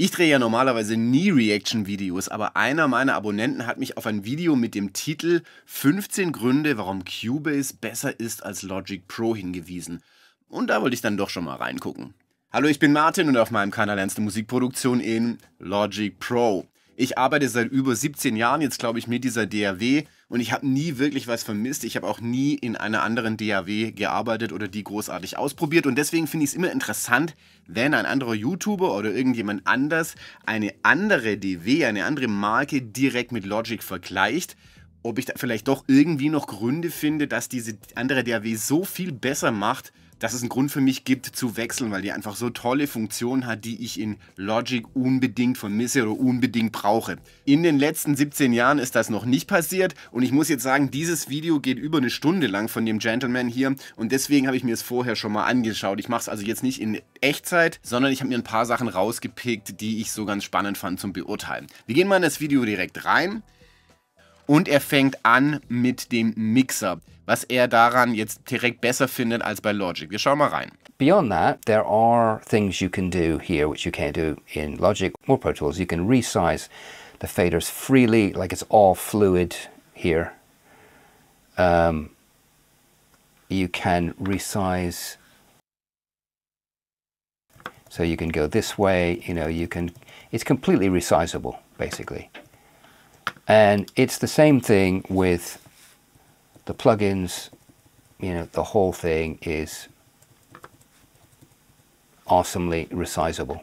Ich drehe ja normalerweise nie Reaction-Videos, aber einer meiner Abonnenten hat mich auf ein Video mit dem Titel 15 Gründe, warum Cubase besser ist als Logic Pro hingewiesen. Und da wollte ich dann doch schon mal reingucken. Hallo, ich bin Martin und auf meinem Kanal lernst du Musikproduktion in Logic Pro. Ich arbeite seit über 17 Jahren jetzt, glaube ich, mit dieser DAW und ich habe nie wirklich was vermisst. Ich habe auch nie in einer anderen DAW gearbeitet oder die großartig ausprobiert und deswegen finde ich es immer interessant, wenn ein anderer YouTuber oder irgendjemand anders eine andere DW, eine andere Marke direkt mit Logic vergleicht ob ich da vielleicht doch irgendwie noch Gründe finde, dass diese andere DAW so viel besser macht dass es einen Grund für mich gibt zu wechseln, weil die einfach so tolle Funktionen hat, die ich in Logic unbedingt vermisse oder unbedingt brauche. In den letzten 17 Jahren ist das noch nicht passiert und ich muss jetzt sagen, dieses Video geht über eine Stunde lang von dem Gentleman hier und deswegen habe ich mir es vorher schon mal angeschaut. Ich mache es also jetzt nicht in Echtzeit, sondern ich habe mir ein paar Sachen rausgepickt, die ich so ganz spannend fand zum Beurteilen. Wir gehen mal in das Video direkt rein. Und er fängt an mit dem Mixer, was er daran jetzt direkt besser findet als bei Logic. Wir schauen mal rein. Beyond that, there are things you can do here which you can't do in Logic or Pro Tools. You can resize the faders freely, like it's all fluid here. Um, you can resize so you can go this way you know you can it's completely resizable basically And it's the same thing with the plugins. You know, the whole thing is awesomely resizable.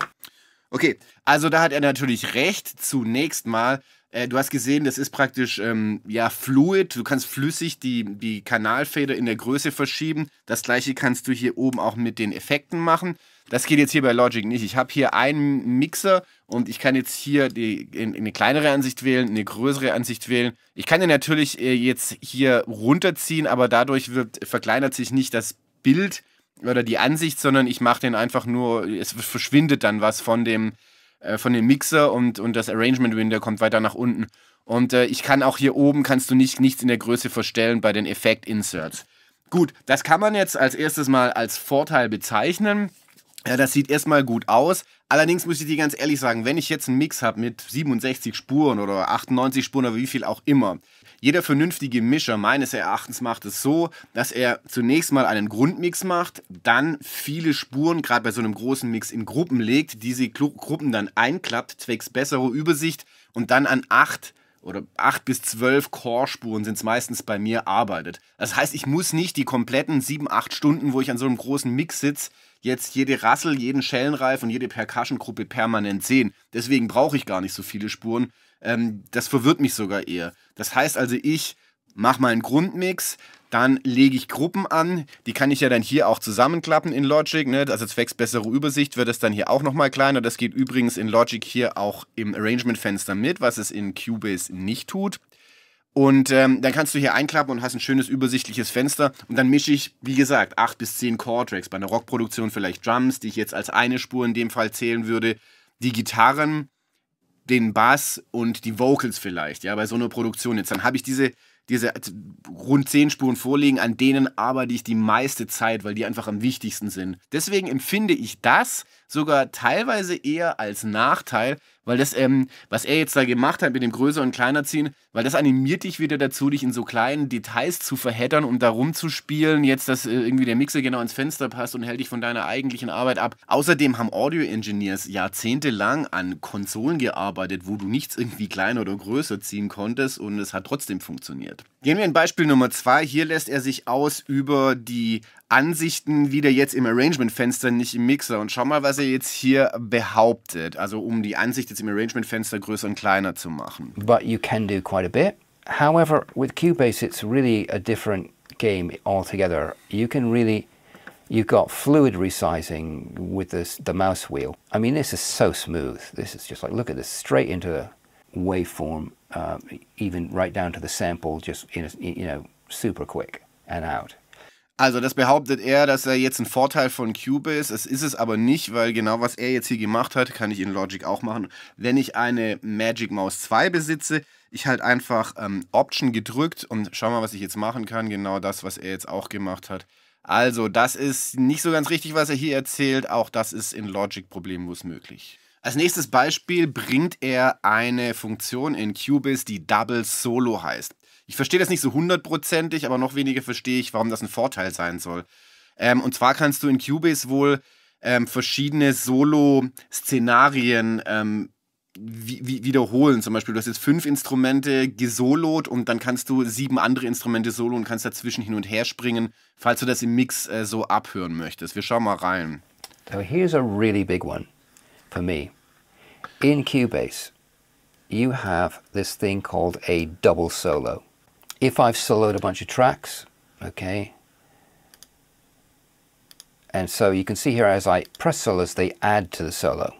Okay, also da hat er natürlich recht. Zunächst mal, äh, du hast gesehen, das ist praktisch ähm, ja fluid. Du kannst flüssig die, die Kanalfeder in der Größe verschieben. Das gleiche kannst du hier oben auch mit den Effekten machen. Das geht jetzt hier bei Logic nicht. Ich habe hier einen Mixer und ich kann jetzt hier die, in, in eine kleinere Ansicht wählen, eine größere Ansicht wählen. Ich kann den natürlich äh, jetzt hier runterziehen, aber dadurch wird, verkleinert sich nicht das Bild oder die Ansicht, sondern ich mache den einfach nur, es verschwindet dann was von dem, äh, von dem Mixer und, und das Arrangement Window kommt weiter nach unten. Und äh, ich kann auch hier oben, kannst du nicht, nichts in der Größe verstellen bei den Effekt-Inserts. Gut, das kann man jetzt als erstes mal als Vorteil bezeichnen. Ja, das sieht erstmal gut aus. Allerdings muss ich dir ganz ehrlich sagen, wenn ich jetzt einen Mix habe mit 67 Spuren oder 98 Spuren oder wie viel auch immer, jeder vernünftige Mischer meines Erachtens macht es so, dass er zunächst mal einen Grundmix macht, dann viele Spuren, gerade bei so einem großen Mix, in Gruppen legt, diese Gruppen dann einklappt, zwecks bessere Übersicht und dann an acht oder acht bis zwölf Core-Spuren sind es meistens bei mir arbeitet. Das heißt, ich muss nicht die kompletten sieben, acht Stunden, wo ich an so einem großen Mix sitze, jetzt jede Rassel, jeden Schellenreif und jede Percussion-Gruppe permanent sehen. Deswegen brauche ich gar nicht so viele Spuren. Ähm, das verwirrt mich sogar eher. Das heißt also, ich mache meinen Grundmix, dann lege ich Gruppen an, die kann ich ja dann hier auch zusammenklappen in Logic, ne? also zwecks bessere Übersicht wird es dann hier auch nochmal kleiner, das geht übrigens in Logic hier auch im Arrangement-Fenster mit, was es in Cubase nicht tut. Und ähm, dann kannst du hier einklappen und hast ein schönes übersichtliches Fenster. Und dann mische ich, wie gesagt, acht bis zehn Core-Tracks. Bei einer Rockproduktion vielleicht Drums, die ich jetzt als eine Spur in dem Fall zählen würde. Die Gitarren, den Bass und die Vocals vielleicht, ja, bei so einer Produktion jetzt. Dann habe ich diese, diese rund zehn Spuren vorliegen, an denen arbeite ich die meiste Zeit, weil die einfach am wichtigsten sind. Deswegen empfinde ich das, sogar teilweise eher als Nachteil, weil das, ähm, was er jetzt da gemacht hat mit dem Größer und Kleiner ziehen, weil das animiert dich wieder dazu, dich in so kleinen Details zu verheddern und da rumzuspielen, jetzt, dass äh, irgendwie der Mixer genau ins Fenster passt und hält dich von deiner eigentlichen Arbeit ab. Außerdem haben Audio-Engineers jahrzehntelang an Konsolen gearbeitet, wo du nichts irgendwie kleiner oder größer ziehen konntest und es hat trotzdem funktioniert. Gehen wir in Beispiel Nummer zwei. Hier lässt er sich aus über die Ansichten wieder jetzt im Arrangement-Fenster, nicht im Mixer. Und schau mal, was was er jetzt hier behauptet, also um die Ansicht jetzt im Arrangement-Fenster größer und kleiner zu machen. But you can do quite a bit. However, with Cubase it's really a different game altogether. You can really, you've got fluid resizing with this, the mouse wheel. I mean, this is so smooth. This is just like, look at this, straight into the waveform, uh, even right down to the sample, just, in a, you know, super quick and out. Also das behauptet er, dass er jetzt ein Vorteil von Cubase. ist. Es ist es aber nicht, weil genau was er jetzt hier gemacht hat, kann ich in Logic auch machen. Wenn ich eine Magic Mouse 2 besitze, ich halt einfach ähm, Option gedrückt und schau mal, was ich jetzt machen kann. Genau das, was er jetzt auch gemacht hat. Also das ist nicht so ganz richtig, was er hier erzählt. Auch das ist in Logic problemlos möglich. Als nächstes Beispiel bringt er eine Funktion in Cubase, die Double Solo heißt. Ich verstehe das nicht so hundertprozentig, aber noch weniger verstehe ich, warum das ein Vorteil sein soll. Ähm, und zwar kannst du in Cubase wohl ähm, verschiedene Solo-Szenarien ähm, wiederholen. Zum Beispiel, du hast jetzt fünf Instrumente gesolot und dann kannst du sieben andere Instrumente solo und kannst dazwischen hin und her springen, falls du das im Mix äh, so abhören möchtest. Wir schauen mal rein. So here's a really big one for me. In Cubase, you have this thing called a double solo if e I've soloed a bunch of tracks, okay, and so you can see here as I press solos, they add to the solo.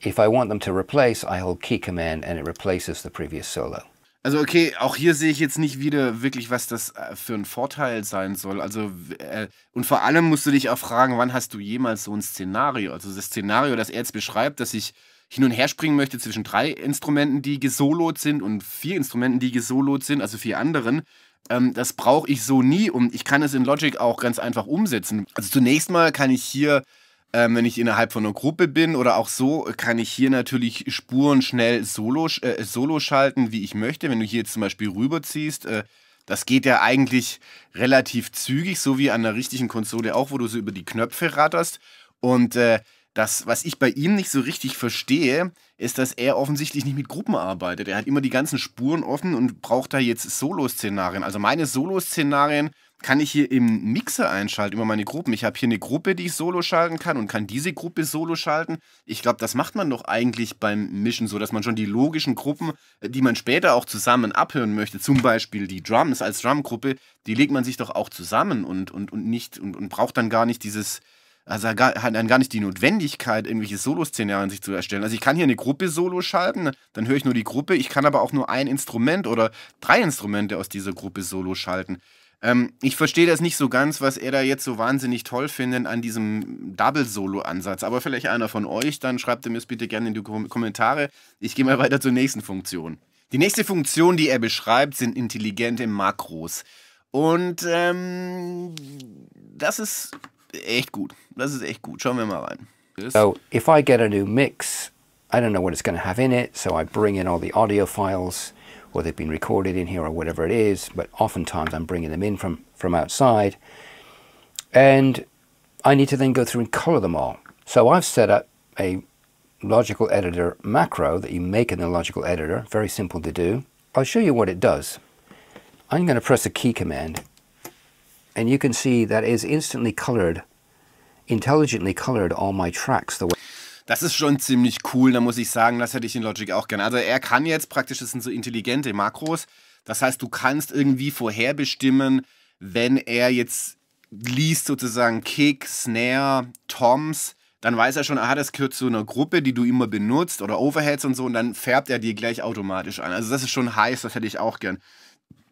If I want them to replace, I hold key command and it replaces the previous solo. Also okay, auch hier sehe ich jetzt nicht wieder wirklich, was das äh, für ein Vorteil sein soll. Also äh, und vor allem musst du dich auch fragen, wann hast du jemals so ein Szenario? Also das Szenario, das er jetzt beschreibt, dass ich hin und her springen möchte zwischen drei Instrumenten, die gesolot sind und vier Instrumenten, die gesolot sind, also vier anderen. Ähm, das brauche ich so nie und ich kann es in Logic auch ganz einfach umsetzen. Also zunächst mal kann ich hier, ähm, wenn ich innerhalb von einer Gruppe bin oder auch so, kann ich hier natürlich Spuren schnell solo, äh, solo schalten, wie ich möchte. Wenn du hier jetzt zum Beispiel rüberziehst, äh, das geht ja eigentlich relativ zügig, so wie an einer richtigen Konsole auch, wo du so über die Knöpfe ratterst. Und äh, das, was ich bei ihm nicht so richtig verstehe, ist, dass er offensichtlich nicht mit Gruppen arbeitet. Er hat immer die ganzen Spuren offen und braucht da jetzt Solo-Szenarien. Also meine Solo-Szenarien kann ich hier im Mixer einschalten über meine Gruppen. Ich habe hier eine Gruppe, die ich solo schalten kann und kann diese Gruppe solo schalten. Ich glaube, das macht man doch eigentlich beim Mischen so, dass man schon die logischen Gruppen, äh, die man später auch zusammen abhören möchte, zum Beispiel die Drums als Drumgruppe, die legt man sich doch auch zusammen und, und, und nicht und, und braucht dann gar nicht dieses also hat dann gar nicht die Notwendigkeit, irgendwelche Solo-Szenarien sich zu erstellen. Also ich kann hier eine Gruppe Solo schalten, ne, dann höre ich nur die Gruppe, ich kann aber auch nur ein Instrument oder drei Instrumente aus dieser Gruppe Solo schalten. Ähm, ich verstehe das nicht so ganz, was er da jetzt so wahnsinnig toll findet an diesem Double-Solo-Ansatz. Aber vielleicht einer von euch, dann schreibt er mir es bitte gerne in die Kommentare. Ich gehe mal weiter zur nächsten Funktion. Die nächste Funktion, die er beschreibt, sind intelligente Makros. Und ähm, das ist echt gut. Das ist echt gut. Schauen wir mal rein. So, if I get a new mix, I don't know what it's going to have in it, so I bring in all the audio files, or they've been recorded in here, or whatever it is, but oftentimes I'm bringing them in from, from outside. And I need to then go through and color them all. So I've set up a logical editor macro that you make in the logical editor, very simple to do. I'll show you what it does. I'm going to press a key command And you can see that is instantly colored, intelligently colored all my tracks the way das ist schon ziemlich cool. Da muss ich sagen, das hätte ich in Logic auch gerne. Also er kann jetzt praktisch, das sind so intelligente Makros. Das heißt, du kannst irgendwie vorherbestimmen, wenn er jetzt liest sozusagen Kick, Snare, Toms, dann weiß er schon, ah, das gehört zu einer Gruppe, die du immer benutzt oder Overheads und so und dann färbt er dir gleich automatisch an. Also das ist schon heiß, das hätte ich auch gern.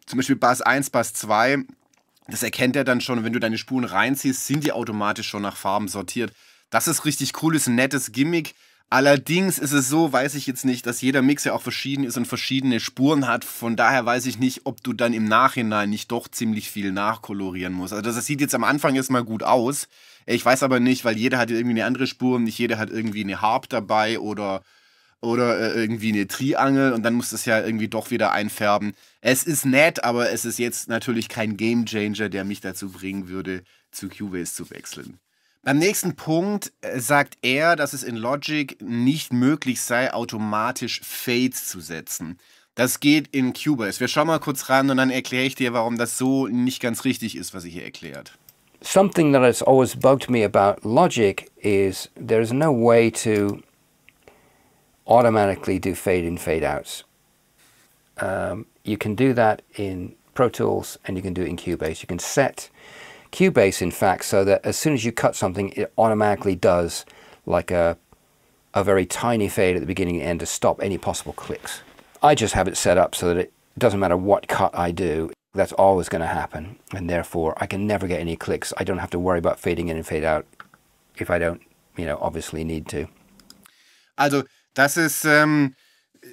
Zum Beispiel Bass 1, Bass 2, das erkennt er dann schon, wenn du deine Spuren reinziehst, sind die automatisch schon nach Farben sortiert. Das ist richtig cool, ist ein nettes Gimmick. Allerdings ist es so, weiß ich jetzt nicht, dass jeder Mix ja auch verschieden ist und verschiedene Spuren hat. Von daher weiß ich nicht, ob du dann im Nachhinein nicht doch ziemlich viel nachkolorieren musst. Also das sieht jetzt am Anfang erstmal gut aus. Ich weiß aber nicht, weil jeder hat irgendwie eine andere Spur und nicht jeder hat irgendwie eine Harp dabei oder oder äh, irgendwie eine Triangel und dann muss das ja irgendwie doch wieder einfärben. Es ist nett, aber es ist jetzt natürlich kein Game Changer, der mich dazu bringen würde, zu Cubase zu wechseln. Beim nächsten Punkt äh, sagt er, dass es in Logic nicht möglich sei, automatisch Fades zu setzen. Das geht in Cubase. Wir schauen mal kurz ran und dann erkläre ich dir, warum das so nicht ganz richtig ist, was er hier erklärt. Something that has always bugged me about Logic is there is no way to automatically do fade in, fade outs. Um, you can do that in Pro Tools and you can do it in Cubase. You can set Cubase, in fact, so that as soon as you cut something, it automatically does like a, a very tiny fade at the beginning and end to stop any possible clicks. I just have it set up so that it doesn't matter what cut I do, that's always going to happen. And therefore, I can never get any clicks. I don't have to worry about fading in and fade out if I don't, you know, obviously need to. Also, Das ist ähm,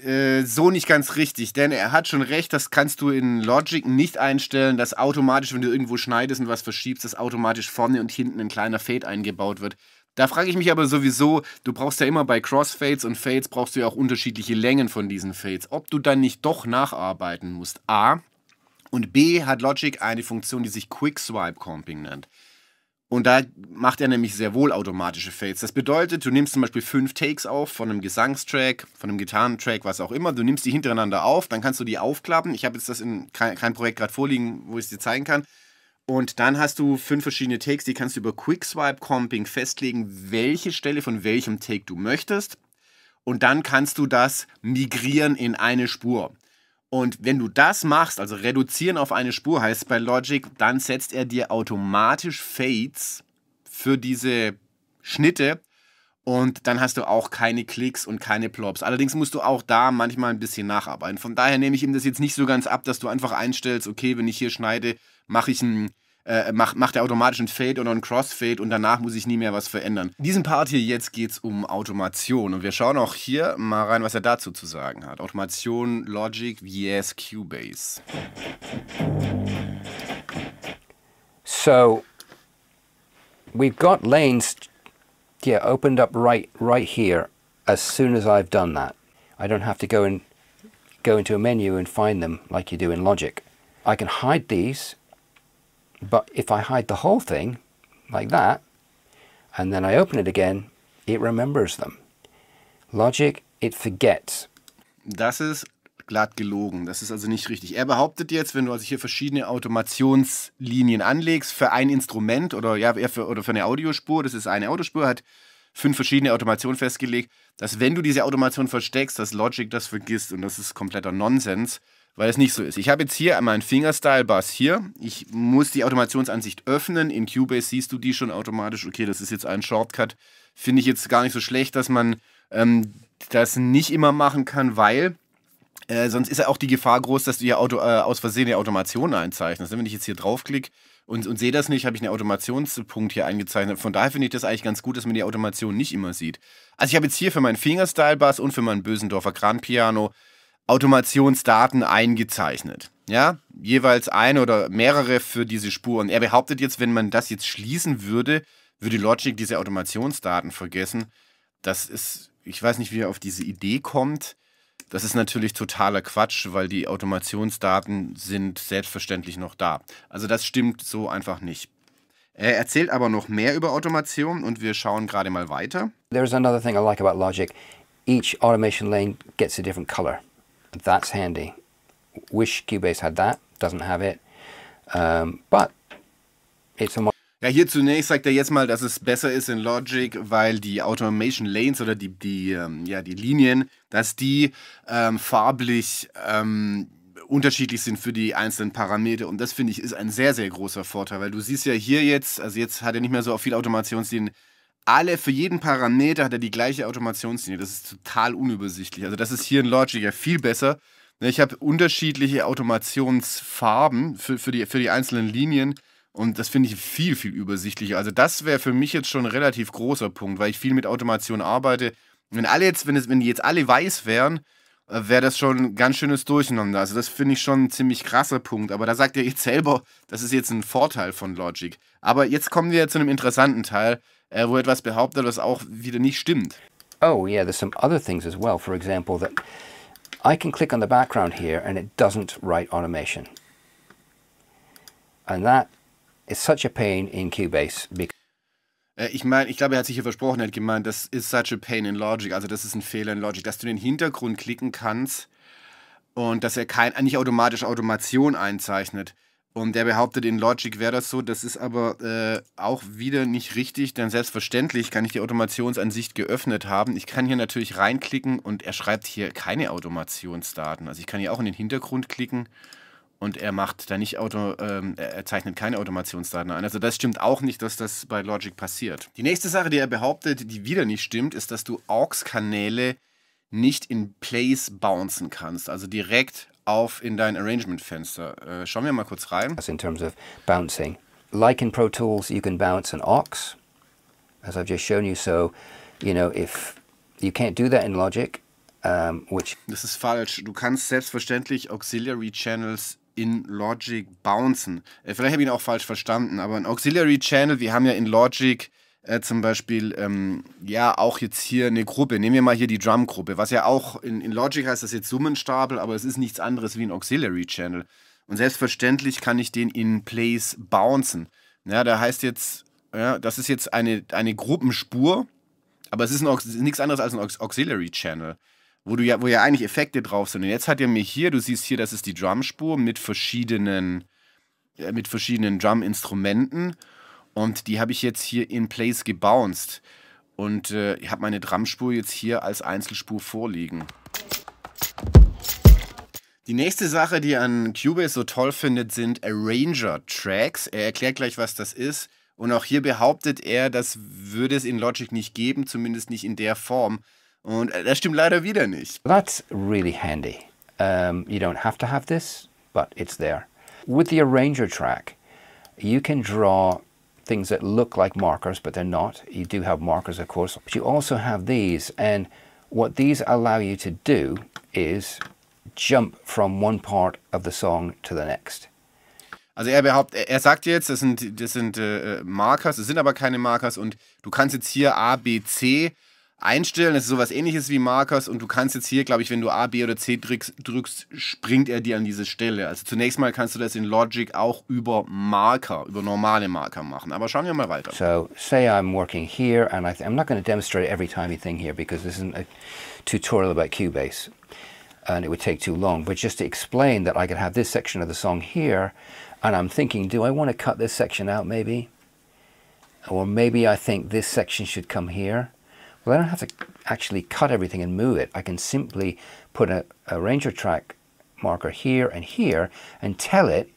äh, so nicht ganz richtig, denn er hat schon recht, das kannst du in Logic nicht einstellen, dass automatisch, wenn du irgendwo schneidest und was verschiebst, dass automatisch vorne und hinten ein kleiner Fade eingebaut wird. Da frage ich mich aber sowieso, du brauchst ja immer bei Crossfades und Fades brauchst du ja auch unterschiedliche Längen von diesen Fades. Ob du dann nicht doch nacharbeiten musst, A. Und B hat Logic eine Funktion, die sich Quick Swipe Comping nennt. Und da macht er nämlich sehr wohl automatische Fades. Das bedeutet, du nimmst zum Beispiel fünf Takes auf von einem Gesangstrack, von einem Gitarrentrack, was auch immer. Du nimmst die hintereinander auf, dann kannst du die aufklappen. Ich habe jetzt das in kein, kein Projekt gerade vorliegen, wo ich es dir zeigen kann. Und dann hast du fünf verschiedene Takes, die kannst du über Quick Swipe comping festlegen, welche Stelle von welchem Take du möchtest. Und dann kannst du das migrieren in eine Spur. Und wenn du das machst, also reduzieren auf eine Spur heißt bei Logic, dann setzt er dir automatisch Fades für diese Schnitte und dann hast du auch keine Klicks und keine Plops. Allerdings musst du auch da manchmal ein bisschen nacharbeiten. Von daher nehme ich ihm das jetzt nicht so ganz ab, dass du einfach einstellst, okay, wenn ich hier schneide, mache ich einen äh, macht, macht er automatisch einen Fade oder einen Crossfade und danach muss ich nie mehr was verändern. In diesem Part hier jetzt geht es um Automation und wir schauen auch hier mal rein, was er dazu zu sagen hat. Automation, Logic, VS, Cubase. So, we've got lanes, yeah, opened up right, right here as soon as I've done that. I don't have to go and go into a menu and find them like you do in Logic. I can hide these But if I hide the whole thing like that, and then I open it again, it remembers them. Logic, it forgets. Das ist glatt gelogen. Das ist also nicht richtig. Er behauptet jetzt, wenn du also hier verschiedene Automationslinien anlegst für ein Instrument oder ja, für, oder für eine Audiospur, das ist eine Audiospur, hat fünf verschiedene Automationen festgelegt, dass wenn du diese Automation versteckst, dass Logic das vergisst und das ist kompletter Nonsens weil es nicht so ist. Ich habe jetzt hier meinen Fingerstyle-Bass hier. Ich muss die Automationsansicht öffnen. In Cubase siehst du die schon automatisch. Okay, das ist jetzt ein Shortcut. Finde ich jetzt gar nicht so schlecht, dass man ähm, das nicht immer machen kann, weil äh, sonst ist ja auch die Gefahr groß, dass du hier Auto, äh, aus Versehen die Automation einzeichnest. Ne? Wenn ich jetzt hier draufklicke und, und sehe das nicht, habe ich einen Automationspunkt hier eingezeichnet. Von daher finde ich das eigentlich ganz gut, dass man die Automation nicht immer sieht. Also ich habe jetzt hier für meinen Fingerstyle-Bass und für meinen Bösendorfer Grand piano Automationsdaten eingezeichnet. Ja, jeweils ein oder mehrere für diese Spur. Und er behauptet jetzt, wenn man das jetzt schließen würde, würde Logic diese Automationsdaten vergessen. Das ist, ich weiß nicht, wie er auf diese Idee kommt. Das ist natürlich totaler Quatsch, weil die Automationsdaten sind selbstverständlich noch da. Also das stimmt so einfach nicht. Er erzählt aber noch mehr über Automation und wir schauen gerade mal weiter. There is another thing I like about Logic. Each automation lane gets a different color. That's handy. Wish Cubase had that, doesn't have it. Um, but it's a ja, hier zunächst sagt er jetzt mal, dass es besser ist in Logic, weil die Automation Lanes oder die, die, ähm, ja, die Linien, dass die ähm, farblich ähm, unterschiedlich sind für die einzelnen Parameter. Und das finde ich ist ein sehr, sehr großer Vorteil, weil du siehst ja hier jetzt, also jetzt hat er nicht mehr so viel Automationslinien, alle, für jeden Parameter hat er die gleiche Automationslinie. Das ist total unübersichtlich. Also das ist hier in Logic ja viel besser. Ne, ich habe unterschiedliche Automationsfarben für, für, die, für die einzelnen Linien und das finde ich viel, viel übersichtlicher. Also das wäre für mich jetzt schon ein relativ großer Punkt, weil ich viel mit Automation arbeite. Wenn alle jetzt, wenn, es, wenn die jetzt alle weiß wären, wäre das schon ein ganz schönes Durcheinander. Also das finde ich schon ein ziemlich krasser Punkt. Aber da sagt ihr jetzt selber, das ist jetzt ein Vorteil von Logic. Aber jetzt kommen wir zu einem interessanten Teil, äh, wo etwas behauptet, das auch wieder nicht stimmt. Oh yeah, there's some other things as well. For example, that I can click on the background here and it doesn't write automation. And that is such a pain in Cubase because äh, ich meine, ich glaube, er hat sich hier versprochen, er hat gemeint, das ist such a pain in Logic, also das ist ein Fehler in Logic, dass du den Hintergrund klicken kannst und dass er kein, nicht automatisch Automation einzeichnet. Und der behauptet, in Logic wäre das so, das ist aber äh, auch wieder nicht richtig, denn selbstverständlich kann ich die Automationsansicht geöffnet haben. Ich kann hier natürlich reinklicken und er schreibt hier keine Automationsdaten. Also ich kann hier auch in den Hintergrund klicken und er macht da nicht Auto, ähm, er zeichnet keine Automationsdaten ein. Also das stimmt auch nicht, dass das bei Logic passiert. Die nächste Sache, die er behauptet, die wieder nicht stimmt, ist, dass du AUX-Kanäle nicht in Place bouncen kannst, also direkt auf in dein Arrangement-Fenster. Äh, schauen wir mal kurz rein. As in terms of bouncing. Like in Pro Tools, you can bounce an AUX, as I've just shown you. So, you know, if you can't do that in Logic, um, which... Das ist falsch. Du kannst selbstverständlich Auxiliary Channels in Logic bouncen. Äh, vielleicht habe ich ihn auch falsch verstanden, aber ein Auxiliary Channel, wir haben ja in Logic äh, zum Beispiel, ähm, ja, auch jetzt hier eine Gruppe. Nehmen wir mal hier die Drum-Gruppe, was ja auch in, in Logic heißt das jetzt Summenstapel, aber es ist nichts anderes wie ein Auxiliary Channel. Und selbstverständlich kann ich den in Place bouncen. Ja, da heißt jetzt, ja, das ist jetzt eine, eine Gruppenspur, aber es ist, ein, es ist nichts anderes als ein Auxiliary Channel wo, du ja, wo ja eigentlich Effekte drauf sind. Und jetzt hat er mir hier, du siehst hier, das ist die Drumspur mit verschiedenen, äh, mit verschiedenen Drum-Instrumenten. Und die habe ich jetzt hier in Place gebounced. Und äh, ich habe meine Drumspur jetzt hier als Einzelspur vorliegen. Die nächste Sache, die an Cubase so toll findet, sind Arranger-Tracks. Er erklärt gleich, was das ist. Und auch hier behauptet er, das würde es in Logic nicht geben, zumindest nicht in der Form. Und äh, das stimmt leider wieder nicht. That's really handy. Um, you don't have to have this, but it's there. With the arranger track, you can draw things that look like markers, but they're not. You do have markers, of course, but you also have these. And what these allow you to do is jump from one part of the song to the next. Also er behauptet, er sagt jetzt, das sind, das sind äh, äh, Markers, es sind aber keine Markers und du kannst jetzt hier A, B, C einstellen. Das ist sowas ähnliches wie Markers und du kannst jetzt hier, glaube ich, wenn du A, B oder C drückst, drückst, springt er dir an diese Stelle. Also zunächst mal kannst du das in Logic auch über Marker, über normale Marker machen. Aber schauen wir mal weiter. So, say I'm working here and I I'm not going to demonstrate every tiny thing here because this isn't a tutorial about Cubase and it would take too long, but just to explain that I could have this section of the song here and I'm thinking, do I want to cut this section out maybe? Or maybe I think this section should come here. Well, I don't have to actually cut everything and move it. I can simply put a, a ranger track marker here and here and tell it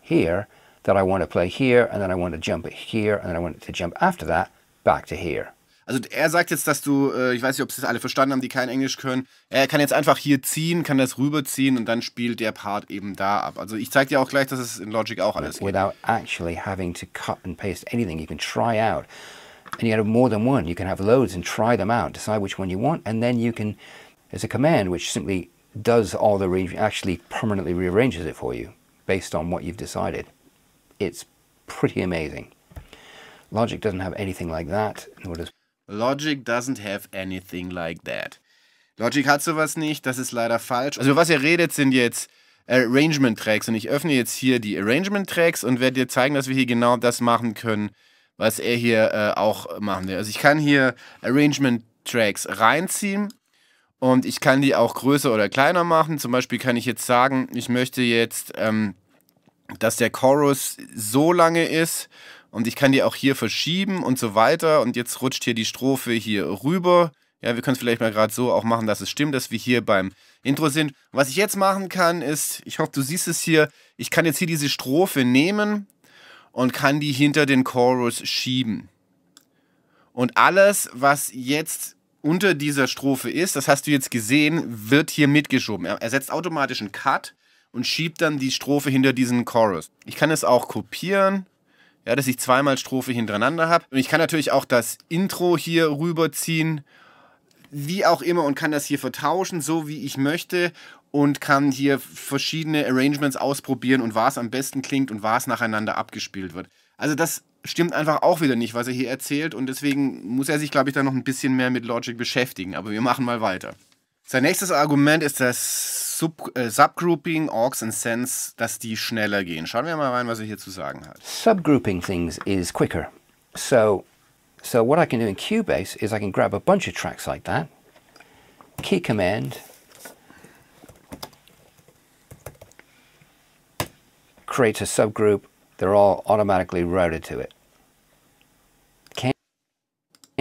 here that I want to play here and then I want to jump here and then I want it to jump after that back to here. Also er sagt jetzt, dass du, äh, ich weiß nicht, ob sie das alle verstanden haben, die kein Englisch können, er kann jetzt einfach hier ziehen, kann das rüberziehen und dann spielt der Part eben da ab. Also ich zeige dir auch gleich, dass es in Logic auch alles geht. Without actually having to cut and paste anything, you can try out and you have more than one. You can have loads and try them out, decide which one you want, and then you can, there's a command which simply does all the, re actually permanently rearranges it for you based on what you've decided. It's pretty amazing. Logic doesn't have anything like that, nor does Logic doesn't have anything like that. Logic hat sowas nicht, das ist leider falsch. Also was ihr redet, sind jetzt Arrangement Tracks und ich öffne jetzt hier die Arrangement Tracks und werde dir zeigen, dass wir hier genau das machen können, was er hier äh, auch machen will. Also ich kann hier Arrangement Tracks reinziehen und ich kann die auch größer oder kleiner machen. Zum Beispiel kann ich jetzt sagen, ich möchte jetzt, ähm, dass der Chorus so lange ist und ich kann die auch hier verschieben und so weiter. Und jetzt rutscht hier die Strophe hier rüber. Ja, wir können es vielleicht mal gerade so auch machen, dass es stimmt, dass wir hier beim Intro sind. Was ich jetzt machen kann, ist, ich hoffe, du siehst es hier, ich kann jetzt hier diese Strophe nehmen und kann die hinter den Chorus schieben. Und alles, was jetzt unter dieser Strophe ist, das hast du jetzt gesehen, wird hier mitgeschoben. Er setzt automatisch einen Cut und schiebt dann die Strophe hinter diesen Chorus. Ich kann es auch kopieren, ja, dass ich zweimal Strophe hintereinander habe. Und ich kann natürlich auch das Intro hier rüberziehen, wie auch immer, und kann das hier vertauschen, so wie ich möchte und kann hier verschiedene Arrangements ausprobieren und was am besten klingt und was nacheinander abgespielt wird. Also das stimmt einfach auch wieder nicht, was er hier erzählt und deswegen muss er sich, glaube ich, da noch ein bisschen mehr mit Logic beschäftigen. Aber wir machen mal weiter. Sein nächstes Argument ist das Sub äh, Subgrouping, Orgs and Sense, dass die schneller gehen. Schauen wir mal rein, was er hier zu sagen hat. Subgrouping things is quicker. So, so what I can do in Cubase is I can grab a bunch of tracks like that, key command, creates a subgroup, they're all automatically routed to it. Can't,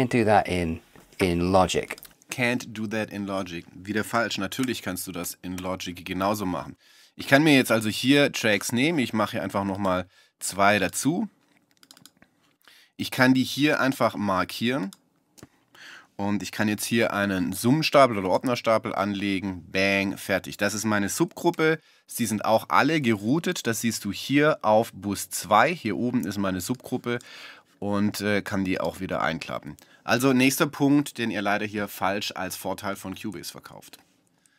do that in, in Logic. Can't do that in Logic. Wieder falsch. Natürlich kannst du das in Logic genauso machen. Ich kann mir jetzt also hier Tracks nehmen. Ich mache hier einfach nochmal zwei dazu. Ich kann die hier einfach markieren. Und ich kann jetzt hier einen Summenstapel oder Ordnerstapel anlegen. Bang, fertig. Das ist meine Subgruppe. Sie sind auch alle geroutet. Das siehst du hier auf Bus 2. Hier oben ist meine Subgruppe und äh, kann die auch wieder einklappen. Also nächster Punkt, den ihr leider hier falsch als Vorteil von Cubase verkauft.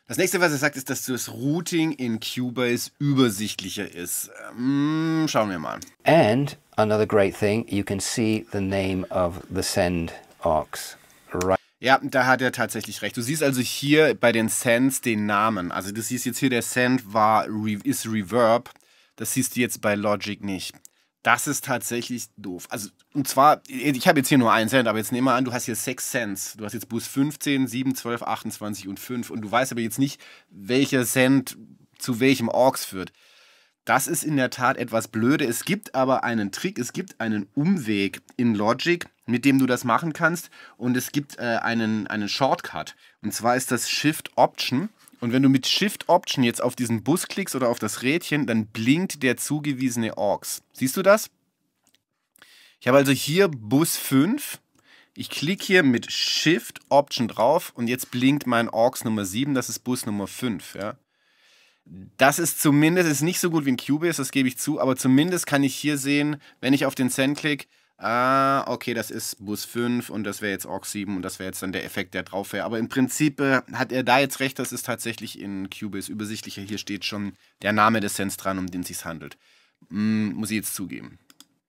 Das nächste, was er sagt, ist, dass das Routing in Cubase übersichtlicher ist. Mm, schauen wir mal. And another great thing, you can see the name of the send arcs Right. Ja, da hat er tatsächlich recht. Du siehst also hier bei den Sands den Namen. Also du siehst jetzt hier, der Sand war, ist Reverb. Das siehst du jetzt bei Logic nicht. Das ist tatsächlich doof. Also, und zwar, ich habe jetzt hier nur einen Cent, aber jetzt nehmen wir an, du hast hier sechs Cents. Du hast jetzt Bus 15, 7, 12, 28 und 5. Und du weißt aber jetzt nicht, welcher Cent zu welchem Orks führt. Das ist in der Tat etwas blöde. Es gibt aber einen Trick, es gibt einen Umweg in Logic, mit dem du das machen kannst. Und es gibt äh, einen, einen Shortcut. Und zwar ist das Shift Option. Und wenn du mit Shift Option jetzt auf diesen Bus klickst oder auf das Rädchen, dann blinkt der zugewiesene Orks. Siehst du das? Ich habe also hier Bus 5. Ich klicke hier mit Shift Option drauf und jetzt blinkt mein Orks Nummer 7, das ist Bus Nummer 5. Ja? Das ist zumindest, ist nicht so gut wie ein Cubase, das gebe ich zu, aber zumindest kann ich hier sehen, wenn ich auf den Send klicke, ah, okay, das ist Bus 5 und das wäre jetzt Aux 7 und das wäre jetzt dann der Effekt, der drauf wäre. Aber im Prinzip äh, hat er da jetzt recht, das ist tatsächlich in Cubase übersichtlicher. Hier steht schon der Name des Sends dran, um den es sich handelt. Mm, muss ich jetzt zugeben.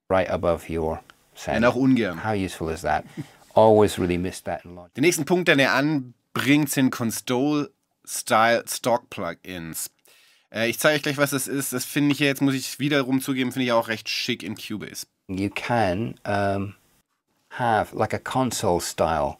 Right above your cent. Ja, auch ungern. How useful is that? Always really miss that in Den nächsten Punkt, den er anbringt, sind Constole Style Stock Plugins. Äh, ich zeige euch gleich, was das ist. Das finde ich jetzt muss ich wiederum zugeben, finde ich auch recht schick in Cubase. You can um, have like a console style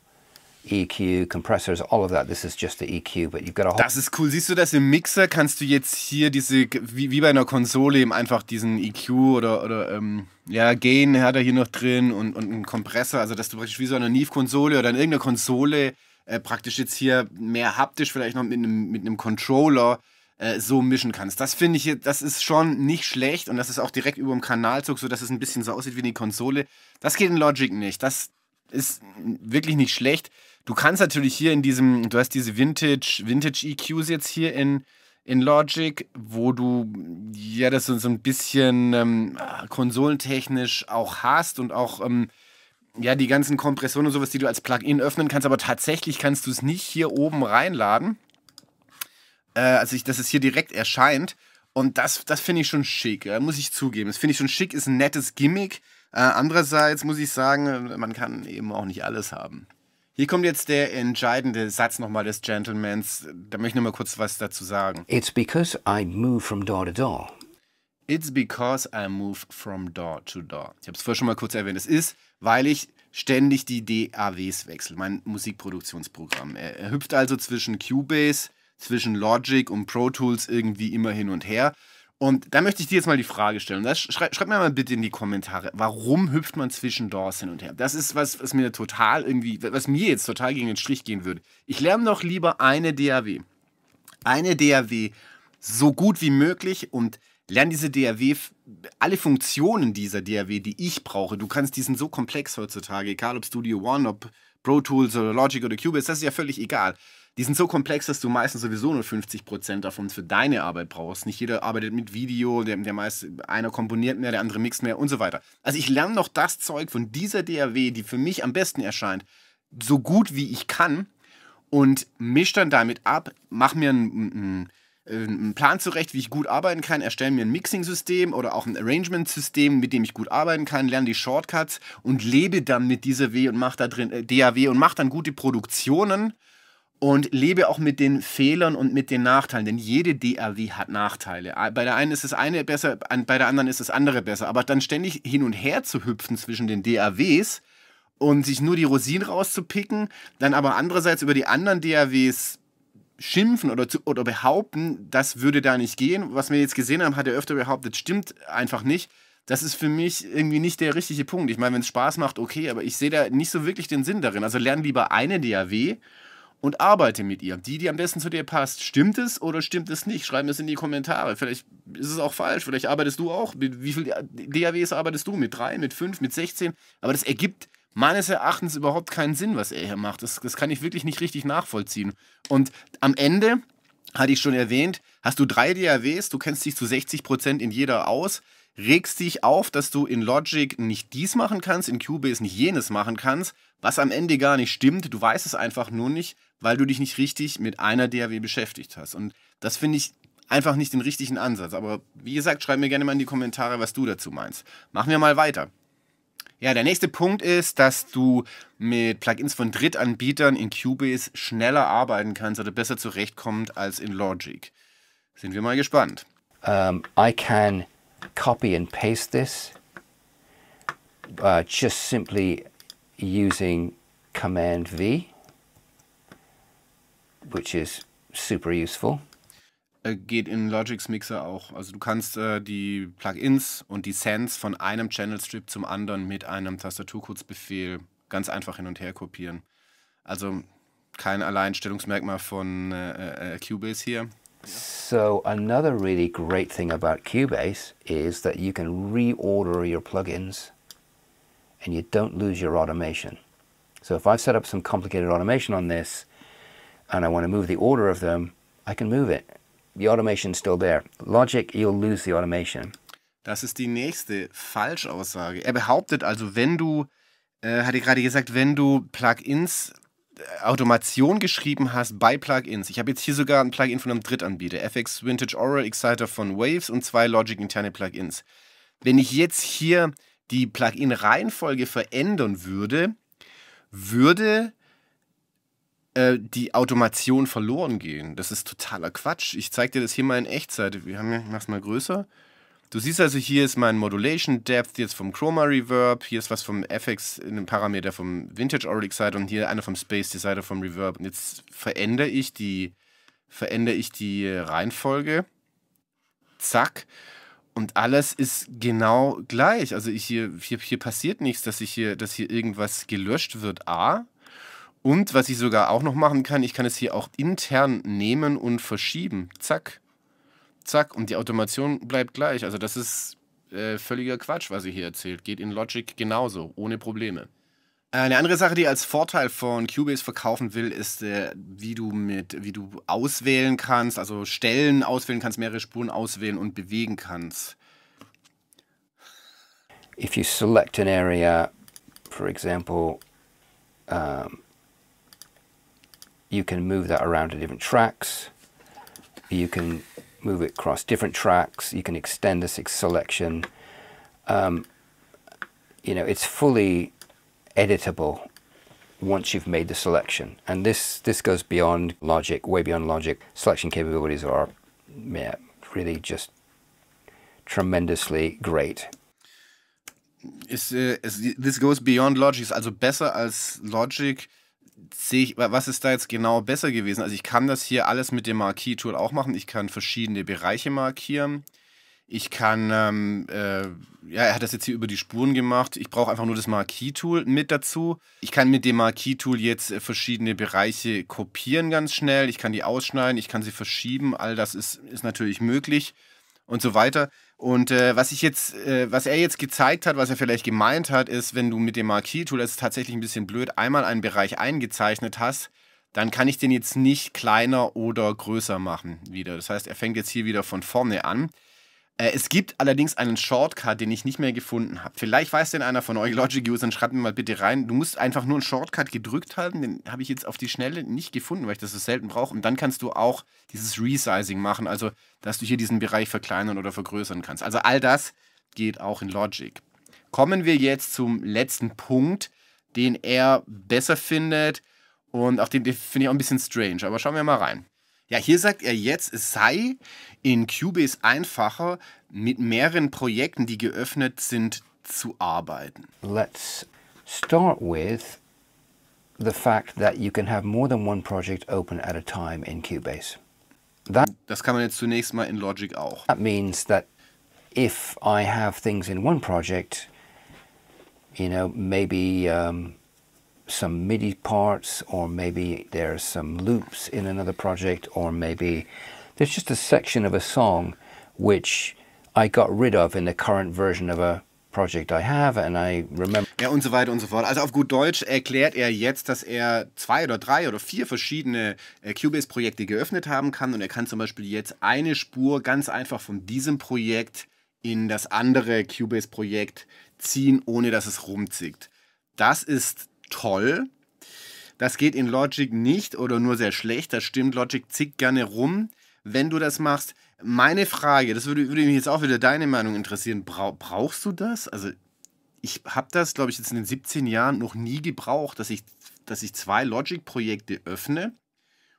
EQ, compressors, all of that. This is just the EQ, but you've got a whole Das ist cool. Siehst du das im Mixer? Kannst du jetzt hier diese, wie, wie bei einer Konsole eben einfach diesen EQ oder, oder ähm, ja, Gain hat er hier noch drin und, und einen Kompressor, also dass du praktisch wie so eine Neve-Konsole oder in irgendeiner Konsole äh, praktisch jetzt hier mehr haptisch vielleicht noch mit einem, mit einem Controller äh, so mischen kannst. Das finde ich, das ist schon nicht schlecht und das ist auch direkt über dem Kanalzug, so dass es ein bisschen so aussieht wie eine Konsole. Das geht in Logic nicht. Das ist wirklich nicht schlecht. Du kannst natürlich hier in diesem, du hast diese Vintage, Vintage EQs jetzt hier in, in Logic, wo du ja das so, so ein bisschen ähm, konsolentechnisch auch hast und auch ähm, ja die ganzen Kompressoren und sowas, die du als Plugin öffnen kannst, aber tatsächlich kannst du es nicht hier oben reinladen äh, also ich, dass es hier direkt erscheint. Und das, das finde ich schon schick, muss ich zugeben. Das finde ich schon schick, ist ein nettes Gimmick. Äh, andererseits muss ich sagen, man kann eben auch nicht alles haben. Hier kommt jetzt der entscheidende Satz nochmal des Gentlemans. Da möchte ich nochmal kurz was dazu sagen. It's because I move from door to door. It's because I move from door to door. Ich habe es vorher schon mal kurz erwähnt. Es ist, weil ich ständig die DAWs wechsle, mein Musikproduktionsprogramm. Er hüpft also zwischen Cubase, zwischen Logic und Pro Tools irgendwie immer hin und her. Und da möchte ich dir jetzt mal die Frage stellen. Das schrei schreib mir mal bitte in die Kommentare, warum hüpft man zwischen DAWs hin und her? Das ist was, was mir total irgendwie, was mir jetzt total gegen den Strich gehen würde. Ich lerne doch lieber eine DAW. Eine DAW so gut wie möglich und lerne diese DAW, alle Funktionen dieser DAW, die ich brauche. Du kannst, die sind so komplex heutzutage, egal ob Studio One, ob Pro Tools oder Logic oder Cubase, das ist ja völlig egal. Die sind so komplex, dass du meistens sowieso nur 50% davon für deine Arbeit brauchst. Nicht jeder arbeitet mit Video, der, der meist, einer komponiert mehr, der andere mixt mehr und so weiter. Also ich lerne noch das Zeug von dieser DAW, die für mich am besten erscheint, so gut wie ich kann und mische dann damit ab, mache mir einen, äh, einen, Plan zurecht, wie ich gut arbeiten kann, erstelle mir ein Mixing-System oder auch ein Arrangement-System, mit dem ich gut arbeiten kann, lerne die Shortcuts und lebe dann mit dieser W und mach da drin äh, DAW und mache dann gute Produktionen und lebe auch mit den Fehlern und mit den Nachteilen, denn jede DRW hat Nachteile. Ah, bei der einen ist das eine besser, bei der anderen ist das andere besser. Aber dann ständig hin und her zu hüpfen zwischen den DRWs und sich nur die Rosinen rauszupicken, dann aber andererseits über die anderen DRWs schimpfen oder, zu, oder behaupten, das würde da nicht gehen. Was wir jetzt gesehen haben, hat er öfter behauptet, stimmt einfach nicht. Das ist für mich irgendwie nicht der richtige Punkt. Ich meine, wenn es Spaß macht, okay, aber ich sehe da nicht so wirklich den Sinn darin. Also lern lieber eine DAW und arbeite mit ihr. Die, die am besten zu dir passt. Stimmt es oder stimmt es nicht? Schreib mir es in die Kommentare. Vielleicht ist es auch falsch. Vielleicht arbeitest du auch. Mit wie viel DAWs arbeitest du? Mit drei, mit fünf, mit 16? Aber das ergibt meines Erachtens überhaupt keinen Sinn, was er hier macht. Das, das kann ich wirklich nicht richtig nachvollziehen. Und am Ende, hatte ich schon erwähnt, hast du drei DAWs, du kennst dich zu 60% Prozent in jeder aus regst dich auf, dass du in Logic nicht dies machen kannst, in Cubase nicht jenes machen kannst, was am Ende gar nicht stimmt. Du weißt es einfach nur nicht weil du dich nicht richtig mit einer DAW beschäftigt hast. Und das finde ich einfach nicht den richtigen Ansatz. Aber wie gesagt, schreib mir gerne mal in die Kommentare, was du dazu meinst. Machen wir mal weiter. Ja, der nächste Punkt ist, dass du mit Plugins von Drittanbietern in Cubase schneller arbeiten kannst oder besser zurechtkommt als in Logic. Sind wir mal gespannt. Um, I can copy and paste this uh, just simply using Command V. which is super useful. Äh, geht in Logics Mixer auch. Also du kannst äh, die Plugins und die Sends von einem Channel Strip zum anderen mit einem Tastaturkurzbefehl ganz einfach hin und her kopieren. Also kein Alleinstellungsmerkmal von äh, äh, äh, Cubase hier. So another really great thing about Cubase is that you can reorder your plugins and you don't lose your automation. So if I've set up some complicated automation on this, and I want to move the order of them, I can move it. The automation's still there. Logic, you'll lose the automation. Das ist die nächste Falschaussage. Er behauptet also, wenn du, äh, hat er gerade gesagt, wenn du Plugins äh, Automation geschrieben hast bei Plugins. Ich habe jetzt hier sogar ein Plugin von einem Drittanbieter, FX Vintage Oral Exciter von Waves und zwei Logic interne Plugins. Wenn ich jetzt hier die Plugin-Reihenfolge verändern würde, würde äh, die Automation verloren gehen. Das ist totaler Quatsch. Ich zeige dir das hier mal in Echtzeit. Wir haben, ich mach's mal größer. Du siehst also, hier ist mein Modulation Depth, jetzt vom Chroma Reverb, hier ist was vom FX, einem Parameter vom Vintage Auric Side und hier einer vom Space Decider vom Reverb. Und jetzt verändere ich die, verändere ich die Reihenfolge. Zack. Und alles ist genau gleich. Also ich hier, hier, hier passiert nichts, dass ich hier, dass hier irgendwas gelöscht wird. A. Und was ich sogar auch noch machen kann, ich kann es hier auch intern nehmen und verschieben. Zack. Zack. Und die Automation bleibt gleich. Also das ist äh, völliger Quatsch, was ihr hier erzählt. Geht in Logic genauso, ohne Probleme. Äh, eine andere Sache, die als Vorteil von Cubase verkaufen will, ist, äh, wie du mit, wie du auswählen kannst, also Stellen auswählen kannst, mehrere Spuren auswählen und bewegen kannst. If you select an area, for example, um you can move that around to different tracks. You can move it across different tracks. You can extend this selection. Um, you know, it's fully editable once you've made the selection. And this, this goes beyond logic, way beyond logic. Selection capabilities are yeah, really just tremendously great. Ist, äh, this goes beyond Logic, ist also besser als Logic sehe ich, was ist da jetzt genau besser gewesen? Also ich kann das hier alles mit dem Marquis-Tool auch machen. Ich kann verschiedene Bereiche markieren. Ich kann, ähm, äh, ja, er hat das jetzt hier über die Spuren gemacht. Ich brauche einfach nur das Marquis-Tool mit dazu. Ich kann mit dem Marquis-Tool jetzt äh, verschiedene Bereiche kopieren ganz schnell. Ich kann die ausschneiden, ich kann sie verschieben. All das ist, ist natürlich möglich und so weiter. Und äh, was ich jetzt, äh, was er jetzt gezeigt hat, was er vielleicht gemeint hat, ist, wenn du mit dem Marquis-Tool, das ist tatsächlich ein bisschen blöd, einmal einen Bereich eingezeichnet hast, dann kann ich den jetzt nicht kleiner oder größer machen wieder. Das heißt, er fängt jetzt hier wieder von vorne an. Äh, es gibt allerdings einen Shortcut, den ich nicht mehr gefunden habe. Vielleicht weiß denn einer von euch Logic-Usern, schreibt mir mal bitte rein. Du musst einfach nur einen Shortcut gedrückt halten, den habe ich jetzt auf die Schnelle nicht gefunden, weil ich das so selten brauche. Und dann kannst du auch dieses Resizing machen, also dass du hier diesen Bereich verkleinern oder vergrößern kannst. Also all das geht auch in Logic. Kommen wir jetzt zum letzten Punkt, den er besser findet und auch den finde ich auch ein bisschen strange, aber schauen wir mal rein. Ja, hier sagt er jetzt, es sei in Cubase einfacher, mit mehreren Projekten, die geöffnet sind, zu arbeiten. Let's start with the fact that you can have more than one project open at a time in Cubase. That das kann man jetzt zunächst mal in Logic auch. That means that if I have things in one project, you know, maybe um, some MIDI parts or maybe there's some loops in another project or maybe there's just a section of a song which I got rid of in the current version of a project I have and I remember. Ja, und so weiter und so fort. Also auf gut Deutsch erklärt er jetzt, dass er zwei oder drei oder vier verschiedene äh, Cubase-Projekte geöffnet haben kann und er kann zum Beispiel jetzt eine Spur ganz einfach von diesem Projekt in das andere Cubase-Projekt ziehen, ohne dass es rumzickt. Das ist toll. Das geht in Logic nicht oder nur sehr schlecht. Das stimmt. Logic zickt gerne rum, wenn du das machst. Meine Frage, das würde, würde mich jetzt auch wieder deine Meinung interessieren. brauchst du das? Also, ich habe das, glaube ich, jetzt in den 17 Jahren noch nie gebraucht, dass ich, dass ich zwei Logic-Projekte öffne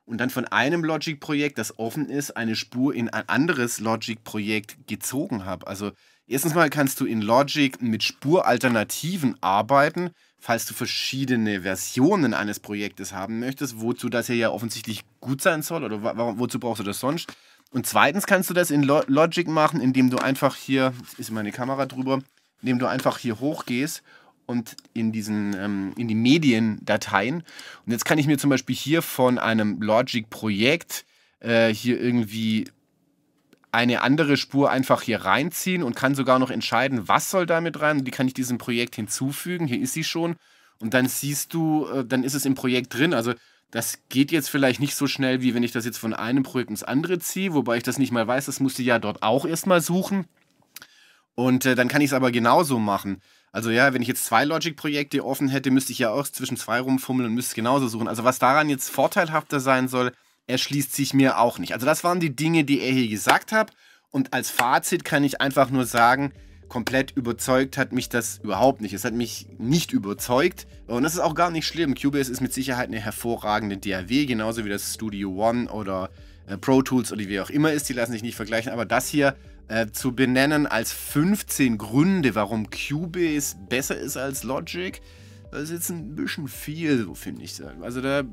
und dann von einem Logic-Projekt, das offen ist, eine Spur in ein anderes Logic-Projekt gezogen habe. Also, Erstens mal kannst du in Logic mit Spuralternativen arbeiten, falls du verschiedene Versionen eines Projektes haben möchtest, wozu das hier ja offensichtlich gut sein soll oder wozu brauchst du das sonst? Und zweitens kannst du das in Logic machen, indem du einfach hier, ist meine Kamera drüber, indem du einfach hier hochgehst und in diesen ähm, in die Mediendateien. Und jetzt kann ich mir zum Beispiel hier von einem Logic-Projekt äh, hier irgendwie eine andere Spur einfach hier reinziehen und kann sogar noch entscheiden, was soll damit rein. Die kann ich diesem Projekt hinzufügen. Hier ist sie schon. Und dann siehst du, äh, dann ist es im Projekt drin. Also das geht jetzt vielleicht nicht so schnell, wie wenn ich das jetzt von einem Projekt ins andere ziehe, wobei ich das nicht mal weiß. Das musste ja dort auch erstmal suchen. Und äh, dann kann ich es aber genauso machen. Also ja, wenn ich jetzt zwei Logic-Projekte offen hätte, müsste ich ja auch zwischen zwei rumfummeln und müsste es genauso suchen. Also was daran jetzt vorteilhafter sein soll, erschließt sich mir auch nicht. Also das waren die Dinge, die er hier gesagt hat. Und als Fazit kann ich einfach nur sagen, komplett überzeugt hat mich das überhaupt nicht. Es hat mich nicht überzeugt. Und das ist auch gar nicht schlimm. Cubase ist mit Sicherheit eine hervorragende DAW, genauso wie das Studio One oder äh, Pro Tools oder wie auch immer ist. Die lassen sich nicht vergleichen. Aber das hier äh, zu benennen als 15 Gründe, warum Cubase besser ist als Logic, das ist jetzt ein bisschen viel, so finde ich. Also da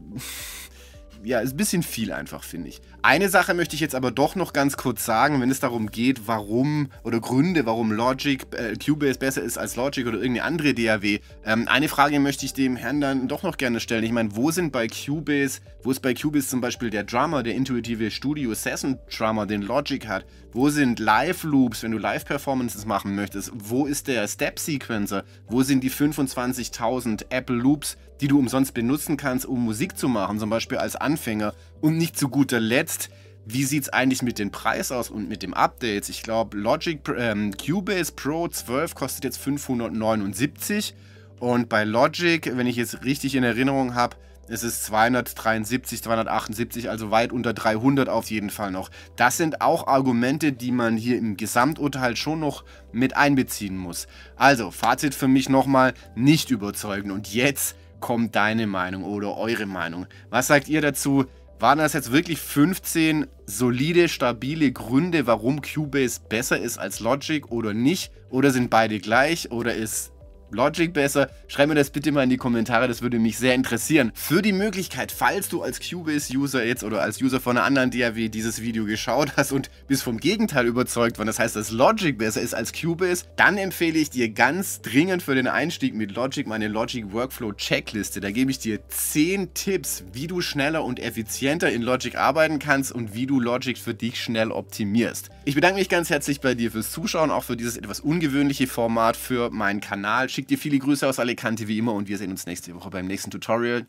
ja, ist ein bisschen viel einfach, finde ich. Eine Sache möchte ich jetzt aber doch noch ganz kurz sagen, wenn es darum geht, warum oder Gründe, warum Logic, äh, Cubase besser ist als Logic oder irgendeine andere DAW. Ähm, eine Frage möchte ich dem Herrn dann doch noch gerne stellen. Ich meine, wo sind bei Cubase, wo ist bei Cubase zum Beispiel der Drummer, der intuitive Studio Session Drummer, den Logic hat? Wo sind Live-Loops, wenn du Live-Performances machen möchtest? Wo ist der Step-Sequencer? Wo sind die 25.000 Apple-Loops, die du umsonst benutzen kannst, um Musik zu machen, zum Beispiel als Anfänger. Und nicht zu guter Letzt, wie sieht es eigentlich mit dem Preis aus und mit dem Updates? Ich glaube, Logic ähm, Cubase Pro 12 kostet jetzt 579 und bei Logic, wenn ich jetzt richtig in Erinnerung habe, es ist 273, 278, also weit unter 300 auf jeden Fall noch. Das sind auch Argumente, die man hier im Gesamturteil schon noch mit einbeziehen muss. Also, Fazit für mich nochmal, nicht überzeugen. Und jetzt kommt deine Meinung oder eure Meinung? Was sagt ihr dazu? Waren das jetzt wirklich 15 solide, stabile Gründe, warum Cubase besser ist als Logic oder nicht? Oder sind beide gleich? Oder ist Logic besser? Schreib mir das bitte mal in die Kommentare, das würde mich sehr interessieren. Für die Möglichkeit, falls du als Cubase-User jetzt oder als User von einer anderen DAW dieses Video geschaut hast und bist vom Gegenteil überzeugt, wann das heißt, dass Logic besser ist als Cubase, dann empfehle ich dir ganz dringend für den Einstieg mit Logic meine Logic Workflow Checkliste. Da gebe ich dir 10 Tipps, wie du schneller und effizienter in Logic arbeiten kannst und wie du Logic für dich schnell optimierst. Ich bedanke mich ganz herzlich bei dir fürs Zuschauen, auch für dieses etwas ungewöhnliche Format für meinen Kanal. Schick dir viele Grüße aus Alicante wie immer und wir sehen uns nächste Woche beim nächsten Tutorial.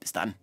Bis dann.